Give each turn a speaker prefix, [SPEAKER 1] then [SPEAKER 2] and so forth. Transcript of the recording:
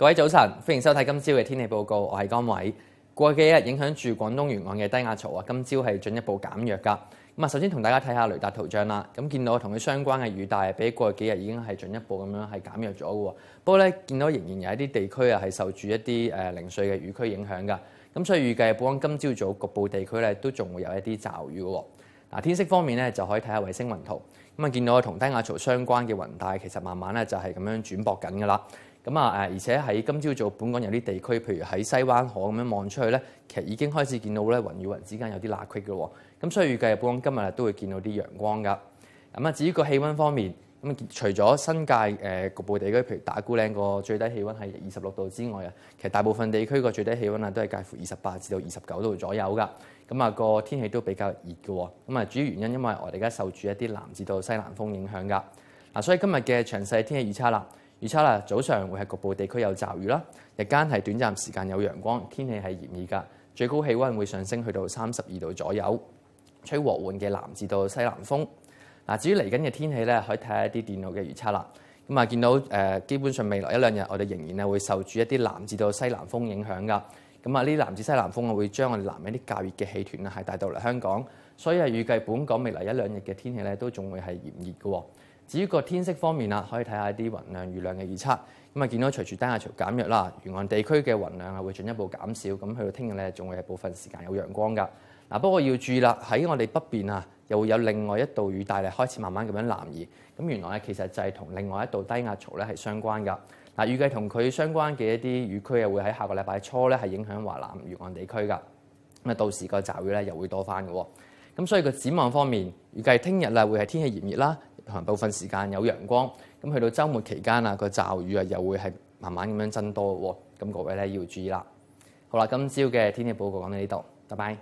[SPEAKER 1] 各位早晨，歡迎收睇今朝嘅天氣報告，我係江偉。過去幾日影響住廣東沿岸嘅低壓槽啊，今朝係進一步減弱㗎。咁啊，首先同大家睇下雷達圖像啦。咁見到同佢相關嘅雨帶，比過去幾日已經係進一步咁樣係減弱咗嘅。不過咧，見到仍然有一啲地區啊係受住一啲诶零碎嘅雨區影響㗎。咁所以預計本今朝早局部地區咧都仲會有一啲驟雨嘅。嗱，天色方面咧就可以睇下衛星雲圖。咁啊，見到同低壓槽相關嘅雲帶其實慢慢咧就係咁樣轉薄緊㗎啦。咁啊而且喺今朝早本港有啲地區，譬如喺西灣河咁樣望出去咧，其實已經開始見到咧雲與雲之間有啲罅隙嘅喎。咁所以預計本港今日都會見到啲陽光噶。咁啊，至於個氣温方面，咁除咗新界誒局部地區，譬如打鼓嶺個最低氣温係二十六度之外啊，其實大部分地區個最低氣温啊都係介乎二十八至到二十九度左右噶。咁啊個天氣都比較熱嘅喎。咁啊主要原因因為我哋而家受住一啲南至到西南風影響噶。嗱，所以今日嘅詳細天氣預測啦。預測啦，早上會係局部地區有驟雨啦，日間係短暫時間有陽光，天氣係炎熱噶，最高氣溫會上升去到三十二度左右，吹和緩嘅南至到西南風。嗱，至於嚟緊嘅天氣咧，可以睇一啲電腦嘅預測啦。咁啊，見到誒，基本上未來一兩日，我哋仍然咧會受住一啲南至到西南風影響噶。咁啊，呢南至西南風會將我哋南面啲較熱嘅氣團啊，係帶到嚟香港，所以係預計本港未來一兩日嘅天氣咧，都仲會係炎熱嘅。至於個天色方面啦，可以睇下啲雲量、雨量嘅預測咁啊。見到隨住低壓槽減弱啦，沿岸地區嘅雲量啊會進一步減少。咁去到聽日咧，仲係部分時間有陽光㗎嗱。不過要注意啦，喺我哋北邊啊，又會有另外一道雨帶咧，開始慢慢咁樣南移咁。原來咧，其實就係同另外一道低壓槽咧係相關㗎嗱。預計同佢相關嘅一啲雨區啊，會喺下個禮拜初咧係影響華南沿岸地區㗎，咁啊，到時個驟雨咧又會多翻嘅喎。咁所以個展望方面，預計聽日咧會係天氣炎熱啦。部分時間有陽光，咁去到週末期間啊，個驟雨啊又會係慢慢咁樣增多喎，咁各位咧要注意啦。好啦，今朝嘅天氣報告講到呢度，拜拜。